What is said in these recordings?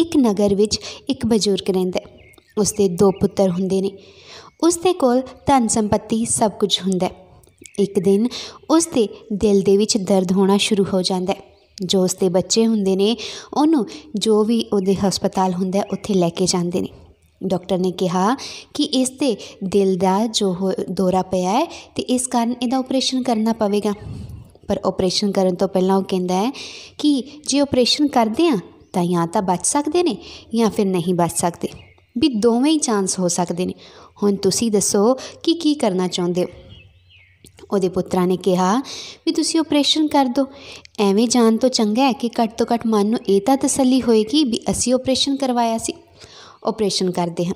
ਇੱਕ ਨਗਰ ਵਿੱਚ ਇੱਕ ਬਜ਼ੁਰਗ ਰਹਿੰਦਾ ਉਸ ਦੇ ਦੋ ਪੁੱਤਰ ਹੁੰਦੇ ਨੇ ਉਸ ਦੇ ਕੋਲ ਧਨ ਸੰਪਤੀ ਸਭ ਕੁਝ ਹੁੰਦਾ ਇੱਕ ਦਿਨ ਉਸ ਦੇ ਦਿਲ ਦੇ ਵਿੱਚ ਦਰਦ ਹੋਣਾ ਸ਼ੁਰੂ ਹੋ ਜਾਂਦਾ ਜੋ ਉਸ ਦੇ ਬੱਚੇ ਹੁੰਦੇ ਨੇ ਉਹਨੂੰ ਜੋ ਵੀ ਉਹਦੇ ਹਸਪਤਾਲ ਹੁੰਦਾ ਉੱਥੇ ਲੈ ਕੇ ਜਾਂਦੇ ਨੇ ਡਾਕਟਰ ਨੇ ਕਿਹਾ ਕਿ ਇਸ ਤੇ ਦਿਲ ਦਾ ਜੋ ਦੌਰਾ ਪਿਆ ਹੈ ਤੇ ਇਸ ਕਾਰਨ ਇਹਦਾ ਆਪਰੇਸ਼ਨ ਕਰਨਾ ਪਵੇਗਾ ਪਰ ਆਪਰੇਸ਼ਨ ਕਰਨ ਤੋਂ ਪਹਿਲਾਂ ਉਹ ਕਹਿੰਦਾ ਹੈ ਕਿ ਜੇ ਆਪਰੇਸ਼ਨ ਕਰਦੇ ਆ ਤਾਂ ਜਾਂ ਤਾਂ ਬਚ ਸਕਦੇ ਨੇ ਜਾਂ ਫਿਰ ਨਹੀਂ ਬਚ ਸਕਦੇ ਵੀ ਦੋਵੇਂ ਹੀ ਚਾਂਸ ਹੋ ਸਕਦੇ ਨੇ ਹੁਣ ਤੁਸੀਂ ਦੱਸੋ ਕਿ ਕੀ ਕਰਨਾ ਚਾਹੁੰਦੇ ਹੋ ਉਹਦੇ ਪੁੱਤਰਾਂ ਨੇ ਕਿਹਾ ਵੀ ਤੁਸੀਂ ਆਪਰੇਸ਼ਨ ਕਰ ਦਿਓ ਐਵੇਂ ਜਾਣ ਤੋਂ ਚੰਗਾ ਹੈ ਕਿ ਘੱਟ ਤੋਂ ਘੱਟ ਮਨ ਨੂੰ ਇਹ ਤਾਂ ਤਸੱਲੀ ਹੋਏਗੀ ਵੀ ਅਸੀਂ ਆਪਰੇਸ਼ਨ ਕਰਵਾਇਆ ਸੀ ਆਪਰੇਸ਼ਨ ਕਰਦੇ ਹਾਂ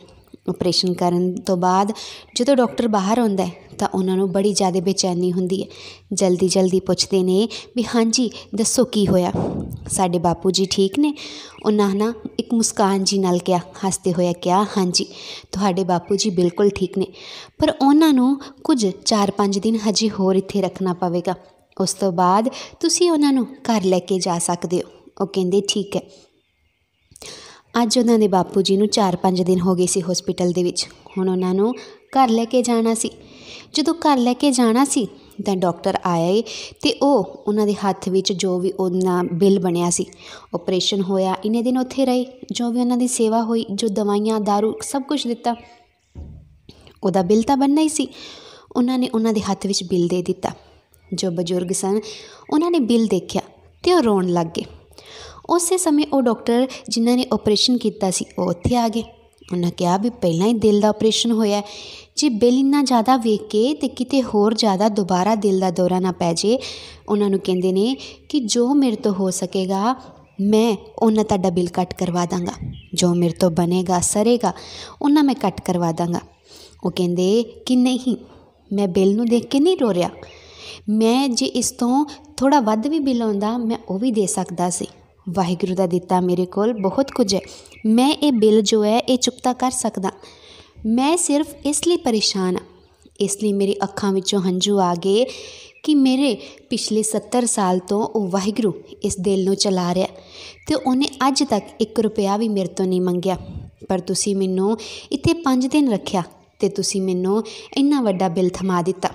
ਆਪਰੇਸ਼ਨ ਕਰਨ ਤੋਂ ਬਾਅਦ ਜਦੋਂ ਡਾਕਟਰ ਬਾਹਰ ਆਉਂਦਾ ਤਾਂ ਉਹਨਾਂ ਨੂੰ ਬੜੀ ਜ਼ਿਆਦਾ ਬੇਚੈਨੀ ਹੁੰਦੀ ਹੈ ਜਲਦੀ ਜਲਦੀ ਪੁੱਛਦੇ ਨੇ ਵੀ ਹਾਂਜੀ ਦੱਸੋ ਕੀ ਹੋਇਆ ਸਾਡੇ ਬਾਪੂ ਜੀ ਠੀਕ ਨੇ ਉਹਨਾਂ ਨਾ ਇੱਕ ਮੁਸਕਾਨ ਜੀ ਨਾਲ ਕਿਹਾ ਹੱਸਦੇ ਹੋਇਆ ਕਿਹਾ ਹਾਂਜੀ ਤੁਹਾਡੇ ਬਾਪੂ ਜੀ ਬਿਲਕੁਲ ਠੀਕ ਨੇ ਪਰ ਉਹਨਾਂ ਨੂੰ ਕੁਝ 4-5 ਦਿਨ ਹਜੇ ਹੋਰ ਇੱਥੇ ਰੱਖਣਾ ਪਵੇਗਾ ਉਸ ਤੋਂ ਬਾਅਦ ਤੁਸੀਂ ਉਹਨਾਂ ਨੂੰ ਘਰ ਲੈ ਕੇ ਜਾ ਸਕਦੇ ਹੋ ਉਹ ਕਹਿੰਦੇ ਠੀਕ ਹੈ ਅੱਜ ਉਹਨਾਂ ਦੇ ਬਾਪੂ ਜੀ ਨੂੰ 4-5 ਦਿਨ ਹੋ ਗਏ ਸੀ ਹਸਪੀਟਲ ਦੇ ਵਿੱਚ ਹੁਣ ਉਹਨਾਂ ਨੂੰ ਘਰ ਲੈ ਕੇ ਜਾਣਾ ਸੀ ਜਦੋਂ ਘਰ ਲੈ ਕੇ ਜਾਣਾ ਸੀ ਤਾਂ ਡਾਕਟਰ ਆਏ ਤੇ ਉਹ ਉਹਨਾਂ ਦੇ ਹੱਥ ਵਿੱਚ ਜੋ ਵੀ ਉਹਨਾਂ ਬਿੱਲ ਬਣਿਆ ਸੀ ਆਪਰੇਸ਼ਨ ਹੋਇਆ ਇਨੇ ਦਿਨ ਉੱਥੇ ਰਹੇ ਜੋ ਵੀ ਉਹਨਾਂ ਦੀ ਸੇਵਾ ਹੋਈ ਜੋ ਦਵਾਈਆਂ दारू ਸਭ ਕੁਝ ਦਿੱਤਾ ਉਹਦਾ ਬਿੱਲ ਤਾਂ ਬਣਨਾ ਹੀ ਸੀ ਉਹਨਾਂ ਨੇ ਉਹਨਾਂ ਦੇ ਹੱਥ ਵਿੱਚ ਬਿੱਲ ਦੇ ਦਿੱਤਾ ਜੋ ਬਜ਼ੁਰਗ ਸਨ ਉਹਨਾਂ ਨੇ ਬਿੱਲ ਦੇਖਿਆ ਤੇ ਉਹ ਰੋਣ ਲੱਗ ਗਏ ਉਸੇ ਸਮੇਂ ਉਹ ਡਾਕਟਰ ਜਿਨ੍ਹਾਂ ਨੇ ਆਪਰੇਸ਼ਨ ਕੀਤਾ ਸੀ ਉਹ ਉੱਥੇ ਆ ਗਏ ਉਹਨਾਂ ਕਿਹਾ ਵੀ ਪਹਿਲਾਂ ਹੀ ਦਿਲ ਦਾ ਆਪਰੇਸ਼ਨ ਹੋਇਆ ਜੇ ਬਿਲ ਇੰਨਾ ਜ਼ਿਆਦਾ ਵੇਖ ਕੇ ਤੇ ਕਿਤੇ ਹੋਰ ਜ਼ਿਆਦਾ ਦੁਬਾਰਾ ਦਿਲ ਦਾ ਦੌਰਾ ਨਾ ਪੈ ਜੇ ਉਹਨਾਂ ਨੂੰ ਕਹਿੰਦੇ ਨੇ ਕਿ ਜੋ ਮੇਰੇ ਤੋਂ ਹੋ ਸਕੇਗਾ ਮੈਂ ਉਹਨਾਂ ਤੁਹਾਡਾ ਬਿੱਲ ਕੱਟ ਕਰਵਾ ਦਾਂਗਾ ਜੋ ਮੇਰੇ ਤੋਂ ਬਣੇਗਾ ਸਰੇਗਾ ਉਹਨਾਂ ਮੈਂ ਕੱਟ ਕਰਵਾ ਦਾਂਗਾ ਉਹ ਕਹਿੰਦੇ ਕਿ ਨਹੀਂ ਮੈਂ ਬਿੱਲ ਨੂੰ ਦੇਖ ਕੇ ਨਹੀਂ ਰੋ ਰਿਹਾ ਮੈਂ ਜੇ ਇਸ ਤੋਂ ਥੋੜਾ ਵੱਧ ਵੀ ਬਿੱਲ ਆਉਂਦਾ ਮੈਂ ਉਹ ਵੀ ਦੇ ਸਕਦਾ ਸੀ ਵਾਹਿਗੁਰੂ ਦਾ ਦਿੱਤਾ ਮੇਰੇ ਕੋਲ ਬਹੁਤ ਕੁਝ ਹੈ ਮੈਂ ਇਹ ਬਿੱਲ ਜੋ ਹੈ ਇਹ ਚੁਕਤਾ ਕਰ ਸਕਦਾ ਮੈਂ ਸਿਰਫ ਇਸ ਲਈ ਪਰੇਸ਼ਾਨ ਹਾਂ ਇਸ ਲਈ ਮੇਰੀ ਅੱਖਾਂ ਵਿੱਚੋਂ ਹੰਝੂ ਆ ਗਏ ਕਿ ਮੇਰੇ ਪਿਛਲੇ 70 ਸਾਲ ਤੋਂ ਉਹ ਵਾਹਿਗੁਰੂ ਇਸ ਦਿਲ ਨੂੰ ਚਲਾ ਰਿਹਾ ਤੇ ਉਹਨੇ ਅੱਜ ਤੱਕ 1 ਰੁਪਿਆ ਵੀ ਮੇਰੇ ਤੋਂ ਨਹੀਂ ਮੰਗਿਆ ਪਰ ਤੁਸੀਂ ਮੈਨੂੰ ਇੱਥੇ 5 ਦਿਨ ਰੱਖਿਆ ਤੇ ਤੁਸੀਂ ਮੈਨੂੰ ਇੰਨਾ ਵੱਡਾ ਬਿੱਲ ਥਮਾ ਦਿੱਤਾ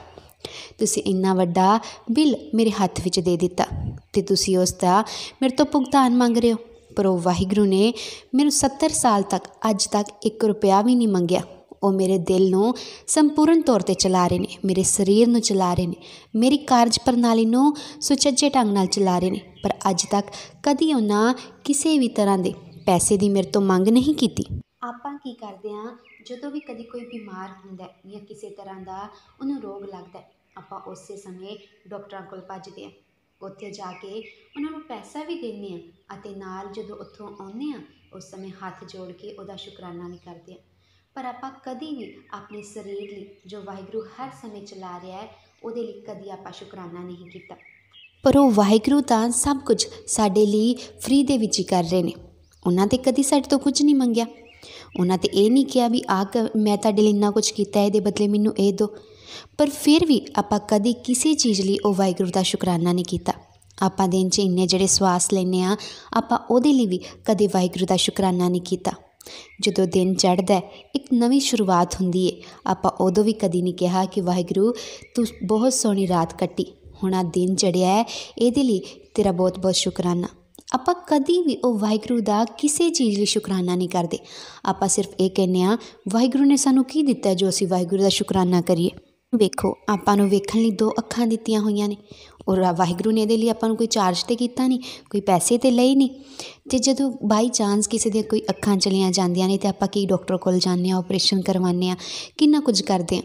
ਤੁਸੀਂ ਇੰਨਾ ਵੱਡਾ ਬਿੱਲ ਮੇਰੇ ਹੱਥ ਵਿੱਚ ਦੇ ਦਿੱਤਾ ਤੇ ਤੁਸੀਂ ਉਸ ਦਾ ਮੇਰੇ ਤੋਂ ਭੁਗਤਾਨ ਮੰਗ ਰਹੇ ਹੋ ਪਰ ਉਹ ਵਾਹਿਗੁਰੂ ਨੇ ਮੈਨੂੰ 70 ਸਾਲ ਤੱਕ ਅੱਜ ਤੱਕ 1 ਰੁਪਿਆ ਵੀ ਨਹੀਂ ਮੰਗਿਆ ਉਹ ਮੇਰੇ ਦਿਲ ਨੂੰ ਸੰਪੂਰਨ ਤੌਰ ਤੇ ਚਲਾ ਰਹੇ ਨੇ ਮੇਰੇ ਸਰੀਰ ਨੂੰ ਚਲਾ ਰਹੇ ਨੇ ਮੇਰੀ ਕਾਰਜ ਪ੍ਰਣਾਲੀ ਨੂੰ ਸੁਚੱਜੇ ਢੰਗ ਨਾਲ ਚਲਾ ਰਹੇ ਨੇ ਪਰ ਅੱਜ ਤੱਕ ਕਦੀ ਉਹਨਾਂ ਕਿਸੇ ਵੀ ਤਰ੍ਹਾਂ ਦੇ ਪੈਸੇ ਦੀ ਮੇਰੇ ਤੋਂ ਮੰਗ ਨਹੀਂ ਕੀਤੀ ਆਪਾਂ ਕੀ ਕਰਦੇ ਆਂ ਜਦੋਂ ਵੀ ਕਦੀ ਕੋਈ ਬਿਮਾਰ ਹੁੰਦਾ ਹੈ ਜਾਂ ਕਿਸੇ ਤਰ੍ਹਾਂ ਦਾ ਉਹਨੂੰ ਰੋਗ ਲੱਗਦਾ ਹੈ ਆਪਾਂ ਉਸੇ ਸਮੇਂ ਡਾਕਟਰਾਂ ਕੋਲ ਭੱਜਦੇ ਹਾਂ ਉੱਥੇ ਜਾ ਕੇ ਉਹਨਾਂ ਨੂੰ ਪੈਸਾ ਵੀ ਦਿੰਦੇ ਹਾਂ ਅਤੇ ਨਾਲ ਜਦੋਂ ਉੱਥੋਂ ਆਉਂਦੇ ਹਾਂ ਉਸ ਸਮੇਂ ਹੱਥ ਜੋੜ ਕੇ ਉਹਦਾ ਸ਼ੁਕਰਾਨਾ ਵੀ ਕਰਦੇ ਹਾਂ ਪਰ ਆਪਾਂ ਕਦੀ ਵੀ ਆਪਣੇ ਸਰੀਰ ਲਈ ਜੋ ਵਾਹਿਗੁਰੂ ਹਰ ਸਮੇਂ ਚਲਾ ਰਿਹਾ ਹੈ ਉਹਦੇ ਲਈ ਕਦੀ ਆਪਾਂ ਸ਼ੁਕਰਾਨਾ ਨਹੀਂ ਕੀਤਾ ਪਰ ਉਹ ਵਾਹਿਗੁਰੂ ਤਾਂ ਸਭ ਕੁਝ ਸਾਡੇ ਲਈ ਫ੍ਰੀ ਦੇ ਵਿੱਚ ਹੀ ਕਰ ਰਹੇ ਨੇ ਉਹਨਾਂ ਤੇ ਕਦੀ ਸਾਡੇ ਤੋਂ ਕੁਝ ਨਹੀਂ ਮੰਗਿਆ ਉਹਨਾਂ ਤੇ ਇਹ ਨਹੀਂ ਕਿਹਾ ਵੀ ਆ ਮੈਂ ਤੁਹਾਡੇ ਲਈ ਇੰਨਾ ਕੁਝ ਕੀਤਾ ਇਹਦੇ ਬਦਲੇ ਮੈਨੂੰ ਇਹ ਦਿਓ ਪਰ ਫਿਰ ਵੀ ਆਪਾਂ ਕਦੇ ਕਿਸੇ ਚੀਜ਼ ਲਈ ਉਹ ਵਾਹਿਗੁਰੂ ਦਾ ਸ਼ੁਕਰਾਨਾ ਨਹੀਂ ਕੀਤਾ ਆਪਾਂ ਦਿਨ 'ਚ ਇੰਨੇ ਜਿਹੜੇ ਸਵਾਸ ਲੈਨੇ ਆ ਆਪਾਂ ਉਹਦੇ ਲਈ ਵੀ ਕਦੇ ਵਾਹਿਗੁਰੂ ਦਾ ਸ਼ੁਕਰਾਨਾ ਨਹੀਂ ਕੀਤਾ ਜਦੋਂ ਦਿਨ ਚੜਦਾ ਇੱਕ ਨਵੀਂ ਸ਼ੁਰੂਆਤ ਹੁੰਦੀ ਏ ਆਪਾਂ ਉਦੋਂ ਵੀ ਕਦੀ ਨਹੀਂ ਕਿਹਾ ਕਿ ਵਾਹਿਗੁਰੂ ਤੂੰ ਬਹੁਤ ਸੋਹਣੀ ਰਾਤ ਕੱਟੀ ਹੁਣ ਆ ਦਿਨ ਚੜਿਆ ਹੈ ਇਹਦੇ ਲਈ ਤੇਰਾ ਬਹੁਤ ਬਹੁਤ ਸ਼ੁਕਰਾਨਾ ਆਪਾਂ ਕਦੀ ਵੀ ਉਹ ਵਾਹਿਗੁਰੂ ਦਾ ਕਿਸੇ ਚੀਜ਼ ਲਈ ਸ਼ੁਕਰਾਨਾ ਨਹੀਂ ਕਰਦੇ ਆਪਾਂ ਸਿਰਫ ਇਹ ਕਹਿੰਨੇ ਆ ਵਾਹਿਗੁਰੂ ਨੇ ਸਾਨੂੰ ਕੀ ਦਿੱਤਾ ਜੋ ਅਸੀਂ ਵਾਹਿਗੁਰੂ ਦਾ ਸ਼ੁਕਰਾਨਾ ਕਰੀਏ ਵੇਖੋ ਆਪਾਂ ਨੂੰ ਵੇਖਣ ਲਈ ਦੋ ਅੱਖਾਂ ਦਿੱਤੀਆਂ ਹੋਈਆਂ ਨੇ ਔਰ ਵਾਹਿਗੁਰੂ ਨੇ ਇਹਦੇ ਲਈ ਆਪਾਂ ਨੂੰ ਕੋਈ ਚਾਰਜ ਤੇ ਕੀਤਾ ਨਹੀਂ ਕੋਈ ਪੈਸੇ ਤੇ ਲਈ ਨਹੀਂ ਤੇ ਜਦੋਂ ਬਾਈ ਚਾਂਸ ਕਿਸੇ ਦੇ ਕੋਈ ਅੱਖਾਂ ਚਲੀਆਂ ਜਾਂਦੀਆਂ ਨੇ ਤੇ ਆਪਾਂ ਕੀ ਡਾਕਟਰ ਕੋਲ ਜਾਂਦੇ ਆ ਆਪਰੇਸ਼ਨ ਕਰਵਾਉਂਦੇ ਆ ਕਿੰਨਾ ਕੁਝ ਕਰਦੇ ਆ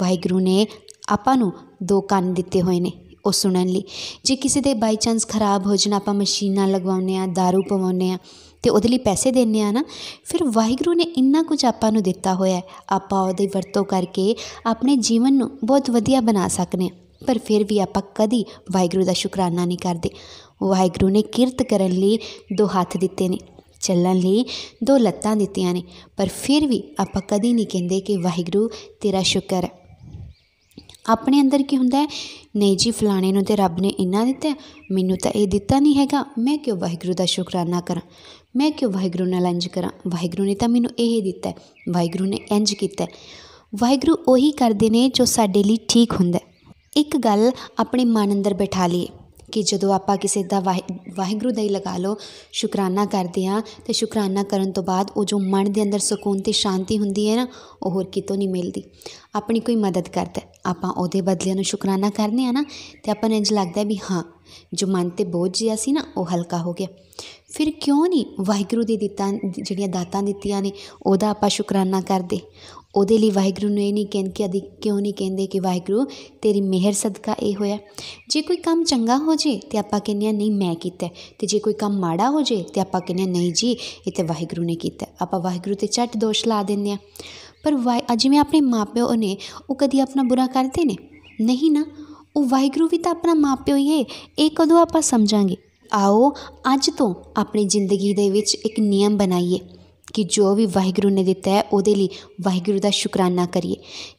ਵਾਹਿਗੁਰੂ ਨੇ ਆਪਾਂ ਨੂੰ ਦੋ ਕੰਨ ਦਿੱਤੇ ਹੋਏ ਨੇ ਉਹ ਸੁਣਨ ਲਈ ਜੇ ਕਿਸੇ ਦੇ ਬਾਈ ਚਾਂਸ ਖਰਾਬ ਹੋ ਜਾਣਾ ਆਪਾਂ ਮਸ਼ੀਨਾਂ ਲਗਵਾਉਨੇ ਆ दारू ਪਵਾਉਨੇ ਆ ਤੇ ਉਹਦੇ ਲਈ ਪੈਸੇ ਦੇਣੇ ਆ ਨਾ ਫਿਰ ਵਾਹਿਗੁਰੂ ਨੇ ਇੰਨਾ ਕੁਝ ਆਪਾਂ ਨੂੰ ਦਿੱਤਾ ਹੋਇਆ ਆਪਾਂ ਉਹਦੀ ਵਰਤੋਂ ਕਰਕੇ ਆਪਣੇ ਜੀਵਨ ਨੂੰ ਬਹੁਤ ਵਧੀਆ ਬਣਾ ਸਕਨੇ ਪਰ ਫਿਰ ਵੀ ਆਪਾਂ ਕਦੀ ਵਾਹਿਗੁਰੂ ਦਾ ਸ਼ੁਕਰਾਨਾ ਨਹੀਂ ਕਰਦੇ ਵਾਹਿਗੁਰੂ ਨੇ ਕਿਰਤ ਕਰਨ ਲਈ ਦੋ ਹੱਥ ਦਿੱਤੇ ਨੇ ਚੱਲਣ ਲਈ ਦੋ ਲੱਤਾਂ ਦਿੱਤੀਆਂ ਨੇ ਪਰ ਫਿਰ ਵੀ ਆਪਾਂ ਕਦੀ ਨਹੀਂ ਕਹਿੰਦੇ ਕਿ ਵਾਹਿਗੁਰੂ ਤੇਰਾ ਸ਼ੁਕਰ ਹੈ ਆਪਣੇ ਅੰਦਰ ਕੀ ਹੁੰਦਾ ਹੈ ਨਹੀਂ ਜੀ ਫਲਾਣੇ ਨੂੰ ਤੇ ਰੱਬ ਨੇ ਇੰਨਾ ਦਿੱਤਾ ਮੈਨੂੰ ਤਾਂ ਇਹ ਦਿੱਤਾ ਨਹੀਂ ਹੈਗਾ ਮੈਂ ਕਿਉਂ ਵਾਹਿਗੁਰੂ ਦਾ ਸ਼ੁਕਰਾਨਾ ਕਰਾਂ ਮੈਂ ਕਿਉਂ ਵਾਹਿਗੁਰੂ ਨਾਲ ਇੰਜ ਕਰਾਂ ਵਾਹਿਗੁਰੂ ਨੇ ਤਾਂ ਮੈਨੂੰ ਇਹ ਦਿੱਤਾ ਵਾਹਿਗੁਰੂ ਨੇ ਇੰਜ ਕੀਤਾ ਵਾਹਿਗੁਰੂ ਉਹੀ ਕਰਦੇ ਨੇ ਜੋ ਸਾਡੇ ਲਈ ਠੀਕ ਹੁੰਦਾ ਇੱਕ ਗੱਲ ਆਪਣੇ ਮਨ ਅੰਦਰ ਬਿਠਾ ਲਈਏ ਕਿ ਜਦੋਂ ਆਪਾਂ ਕਿਸੇ ਦਾ ਵਾਹਿਗੁਰੂ ਦਾ ਹੀ ਲਗਾ ਲੋ ਸ਼ੁਕਰਾਨਾ ਕਰਦੇ ਆ ਤੇ ਸ਼ੁਕਰਾਨਾ ਕਰਨ ਤੋਂ ਬਾਅਦ ਉਹ ਜੋ ਮਨ ਦੇ ਅੰਦਰ ਸਕੂਨ ਤੇ ਸ਼ਾਂਤੀ ਹੁੰਦੀ ਹੈ ਨਾ ਉਹ ਹੋਰ ਕਿਤੋਂ ਨਹੀਂ ਮਿਲਦੀ ਆਪਣੀ ਕੋਈ ਮਦਦ ਕਰਦਾ ਆਪਾਂ ਉਹਦੇ ਬਦਲੇ ਨੂੰ ਸ਼ੁਕਰਾਨਾ ਕਰਨੇ ਆ ਨਾ ਤੇ ਆਪਾਂ ਨੂੰ ਇੰਜ ਲੱਗਦਾ ਵੀ ਹਾਂ ਜੋ ਮਨ ਤੇ ਬੋਝ ਜਿਆ ਸੀ ਨਾ ਉਹ ਹਲਕਾ ਹੋ ਗਿਆ ਫਿਰ ਕਿਉਂ ਨਹੀਂ ਵਾਹਿਗੁਰੂ ਦੀ ਦਿੱਤਾਂ ਜਿਹੜੀਆਂ ਦਾਤਾਂ ਦਿੱਤੀਆਂ ਨੇ ਉਹਦਾ ਆਪਾਂ ਸ਼ੁਕਰਾਨਾ ਕਰਦੇ ਉਹਦੇ ਲਈ ਵਾਹਿਗੁਰੂ ਨੂੰ ਇਹ ਨਹੀਂ ਕਹਿੰਦੇ ਕਿ ਅਦੀ ਕਿਉਂ ਨਹੀਂ ਕਹਿੰਦੇ ਕਿ ਵਾਹਿਗੁਰੂ ਤੇਰੀ ਮਿਹਰ ਸਦਕਾ ਇਹ ਹੋਇਆ ਜੇ ਕੋਈ ਕੰਮ ਚੰਗਾ ਹੋ ਜੇ ਤੇ ਆਪਾਂ ਕਹਿੰਦੇ ਆ ਨਹੀਂ ਮੈਂ ਕੀਤਾ ਤੇ ਜੇ ਕੋਈ ਕੰਮ ਮਾੜਾ ਹੋ ਜੇ ਤੇ ਆਪਾਂ ਕਹਿੰਦੇ ਆ ਨਹੀਂ ਜੀ ਇਹ ਤੇ ਵਾਹਿਗੁਰੂ ਨੇ ਕੀਤਾ ਆਪਾਂ ਵਾਹਿਗੁਰੂ ਤੇ ਛੱਟ ਦੋਸ਼ ਲਾ ਦਿੰਦੇ ਆ ਪਰ ਜਿਵੇਂ ਆਪਣੇ ਮਾਪਿਓ ਨੇ ਉਹ ਕਦੀ ਆਪਣਾ ਬੁਰਾ ਕਰਦੇ ਨੇ ਨਹੀਂ ਨਾ ਉਹ ਵਾਹਿਗੁਰੂ ਵੀ ਤਾਂ ਆਪਣਾ ਮਾਪਿਓ ਹੀ ਹੈ ਇਹ ਕਦੋਂ ਆਪਾਂ ਸਮਝਾਂਗੇ ਆਓ ਅੱਜ ਤੋਂ ਆਪਣੀ ਜ਼ਿੰਦਗੀ ਦੇ ਵਿੱਚ ਇੱਕ ਨਿਯਮ ਬਣਾਈਏ ਕਿ ਜੋ ਵੀ ਵਾਹਿਗੁਰੂ ਨੇ ਦਿੱਤਾ ਹੈ ਉਹਦੇ ਲਈ ਵਾਹਿਗੁਰੂ ਦਾ ਸ਼ੁਕਰਾਨਾ ਕਰੀਏ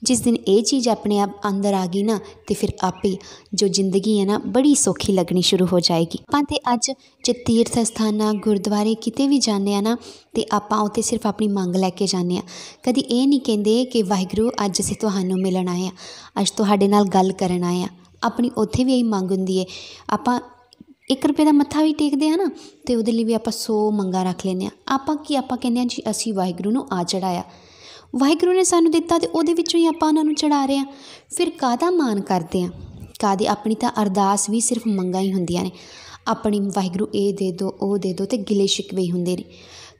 ਜਿਸ ਦਿਨ ਇਹ ਚੀਜ਼ ਆਪਣੇ ਆਪ ਅੰਦਰ ਆ ਗਈ ਨਾ ਤੇ ਫਿਰ ਆਪੇ ਜੋ ਜ਼ਿੰਦਗੀ ਹੈ ਨਾ ਬੜੀ ਸੌਖੀ ਲੱਗਣੀ ਸ਼ੁਰੂ ਹੋ ਜਾਏਗੀ ਆਪਾਂ ਤੇ ਅੱਜ ਜੇ ਤੀਰਥ ਸਥਾਨਾਂ ਗੁਰਦੁਆਰੇ ਕਿਤੇ ਵੀ ਜਾਂਦੇ ਆ ਨਾ ਤੇ ਆਪਾਂ ਉੱਥੇ ਸਿਰਫ ਆਪਣੀ ਮੰਗ ਲੈ ਕੇ ਜਾਂਦੇ ਆ ਕਦੀ ਇਹ ਨਹੀਂ ਕਹਿੰਦੇ ਕਿ ਵਾਹਿਗੁਰੂ ਅੱਜ ਅਸੀਂ ਤੁਹਾਨੂੰ ਮਿਲਣ ਆਏ ਆ ਅੱਜ ਤੁਹਾਡੇ ਨਾਲ ਗੱਲ ਕਰਨ ਆਏ ਆ ਆਪਣੀ ਉੱਥੇ ਵੀ ਇਹ ਮੰਗ ਹੁੰਦੀ ਹੈ ਆਪਾਂ 1 ਰੁਪਏ ਦਾ ਮੱਥਾ ਵੀ ਟੇਕਦੇ ਆ ਨਾ ਤੇ ਉਹਦੇ ਲਈ ਵੀ ਆਪਾਂ 100 ਮੰਗਾ ਰੱਖ ਲੈਨੇ ਆ ਆਪਾਂ ਕੀ ਆਪਾਂ ਕਹਿੰਦੇ ਆ ਜੀ ਅਸੀਂ ਵਾਹਿਗੁਰੂ ਨੂੰ ਆ ਚੜਾਇਆ ਵਾਹਿਗੁਰੂ ਨੇ ਸਾਨੂੰ ਦਿੱਤਾ ਤੇ ਉਹਦੇ ਵਿੱਚੋਂ ਹੀ ਆਪਾਂ ਉਹਨਾਂ ਨੂੰ ਚੜਾ ਰਹੇ ਆ ਫਿਰ ਕਾਦਾ ਮਾਨ ਕਰਦੇ ਆ ਕਾਦੀ ਆਪਣੀ ਤਾਂ ਅਰਦਾਸ ਵੀ ਸਿਰਫ ਮੰਗਾ ਹੀ ਹੁੰਦੀਆਂ ਨੇ ਆਪਣੀ ਵਾਹਿਗੁਰੂ ਇਹ ਦੇ ਦੋ ਉਹ ਦੇ ਦੋ ਤੇ ਗਿਲੇ ਸ਼ਿਕਵੇ ਹੀ ਹੁੰਦੇ ਨੇ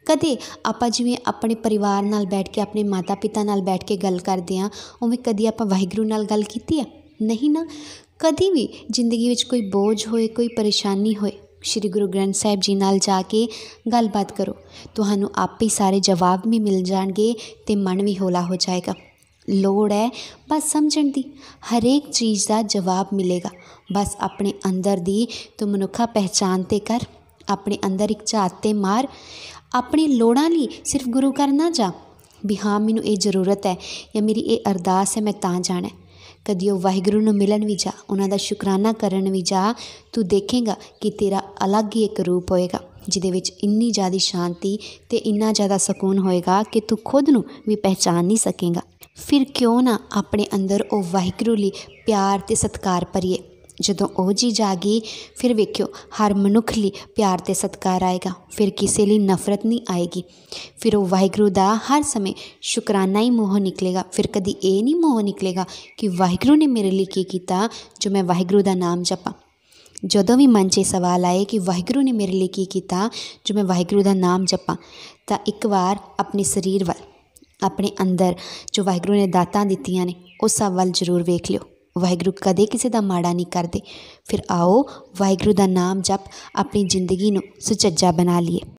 ਕਦੇ ਆਪਾਂ ਜਿਵੇਂ ਆਪਣੇ ਪਰਿਵਾਰ ਨਾਲ ਬੈਠ ਕੇ ਆਪਣੇ ਮਾਤਾ-ਪਿਤਾ ਨਾਲ ਬੈਠ ਕੇ ਗੱਲ ਕਰਦੇ ਆ ਉਵੇਂ ਕਦੀ ਆਪਾਂ ਵਾਹਿਗੁਰੂ ਨਾਲ ਗੱਲ ਕੀਤੀ ਆ ਨਹੀਂ ਨਾ ਕਦੀ ਵੀ ਜ਼ਿੰਦਗੀ ਵਿੱਚ ਕੋਈ ਬੋਝ ਹੋਏ ਕੋਈ ਪਰੇਸ਼ਾਨੀ ਹੋਏ ਸ਼੍ਰੀ ਗੁਰੂ ਗ੍ਰੰਥ ਸਾਹਿਬ ਜੀ ਨਾਲ ਜਾ ਕੇ ਗੱਲਬਾਤ ਕਰੋ ਤੁਹਾਨੂੰ ਆਪੇ ਸਾਰੇ ਜਵਾਬ ਵੀ ਮਿਲ ਜਾਣਗੇ ਤੇ ਮਨ ਵੀ ਹੌਲਾ ਹੋ ਜਾਏਗਾ ਲੋੜ ਹੈ ਬਸ ਸਮਝਣ ਦੀ ਹਰੇਕ ਚੀਜ਼ ਦਾ ਜਵਾਬ ਮਿਲੇਗਾ ਬਸ ਆਪਣੇ ਅੰਦਰ ਦੀ ਤੂੰ ਮਨੁੱਖਾ ਪਹਿਚਾਨ ਤੇ ਕਰ ਆਪਣੇ ਅੰਦਰ ਇੱਕ ਝਾਤ ਤੇ ਮਾਰ ਆਪਣੀ ਲੋੜਾਂ ਲਈ ਸਿਰਫ ਗੁਰੂ ਕਰਨਾ ਜਾ ਵੀ ਹਾਂ ਮੈਨੂੰ ਇਹ ਜ਼ਰੂਰਤ ਹੈ ਜਾਂ ਮੇਰੀ ਇਹ ਅਰਦਾਸ ਹੈ ਮੈਂ ਤਾਂ ਜਾਣਾ ਕਦੀ ਉਹ ਵਾਹਿਗੁਰੂ ਨੂੰ ਮਿਲਣ ਵੀ ਜਾ ਉਹਨਾਂ ਦਾ ਸ਼ੁਕਰਾਨਾ ਕਰਨ ਵੀ ਜਾ ਤੂੰ ਦੇਖੇਗਾ ਕਿ ਤੇਰਾ ਅਲੱਗ ਹੀ ਇੱਕ ਰੂਪ ਹੋਏਗਾ ਜਿਹਦੇ ਵਿੱਚ ਇੰਨੀ ਜ਼ਿਆਦਾ ਸ਼ਾਂਤੀ ਤੇ ਇੰਨਾ ਜ਼ਿਆਦਾ ਸਕੂਨ ਹੋਏਗਾ ਕਿ ਤੂੰ ਖੁਦ ਨੂੰ ਵੀ ਪਹਿਚਾਨ ਨਹੀਂ ਸਕੇਗਾ ਫਿਰ ਕਿਉਂ ਨਾ ਆਪਣੇ ਅੰਦਰ ਉਹ ਵਾਹਿਗੁਰੂ ਲਈ ਪਿਆਰ ਤੇ ਸਤਿਕਾਰ ਭਰੀਏ ਜਦੋਂ ਉਹ ਜੀ ਜਾਗੀ ਫਿਰ ਵੇਖਿਓ ਹਰ ਮਨੁੱਖ ਲਈ ਪਿਆਰ ਤੇ ਸਤਿਕਾਰ ਆਏਗਾ ਫਿਰ ਕਿਸੇ ਲਈ ਨਫ਼ਰਤ ਨਹੀਂ ਆਏਗੀ ਫਿਰ ਉਹ ਵਾਹਿਗੁਰੂ ਦਾ ਹਰ ਸਮੇਂ ਸ਼ੁਕਰਾਨਾ ਹੀ ਮੂੰਹੋਂ ਨਿਕਲੇਗਾ ਫਿਰ ਕਦੀ ਇਹ ਨਹੀਂ ਮੂੰਹੋਂ ਨਿਕਲੇਗਾ ਕਿ ਵਾਹਿਗੁਰੂ ਨੇ ਮੇਰੇ ਲਈ ਕੀ ਕੀਤਾ ਜੋ ਮੈਂ ਵਾਹਿਗੁਰੂ ਦਾ ਨਾਮ ਜਪਾਂ ਜਦੋਂ ਵੀ ਮਨ 'ਚ ਸਵਾਲ ਆਏ ਕਿ ਵਾਹਿਗੁਰੂ ਨੇ ਮੇਰੇ ਲਈ ਕੀ ਕੀਤਾ ਜੋ ਮੈਂ ਵਾਹਿਗੁਰੂ ਦਾ ਨਾਮ ਜਪਾਂ ਤਾਂ ਇੱਕ ਵਾਰ ਆਪਣੇ ਸਰੀਰ ਵੱਲ ਆਪਣੇ ਅੰਦਰ ਜੋ ਵਾਹਿਗੁਰੂ ਨੇ ਦਾਤਾਂ ਦਿੱਤੀਆਂ ਨੇ ਉਸ ਸਭ ਵੱਲ ਜ਼ਰੂਰ ਵੇਖ ਲਿਓ ਵਾਹਿਗੁਰੂ ਕਦੇ ਕਿਸੇ ਦਾ ਮਾੜਾ ਨਹੀਂ ਕਰਦੇ ਫਿਰ ਆਓ ਵਾਹਿਗੁਰੂ ਦਾ ਨਾਮ ਜਪ ਆਪਣੀ ਜ਼ਿੰਦਗੀ ਨੂੰ ਸੁਚੱਜਾ ਬਣਾ ਲਈਏ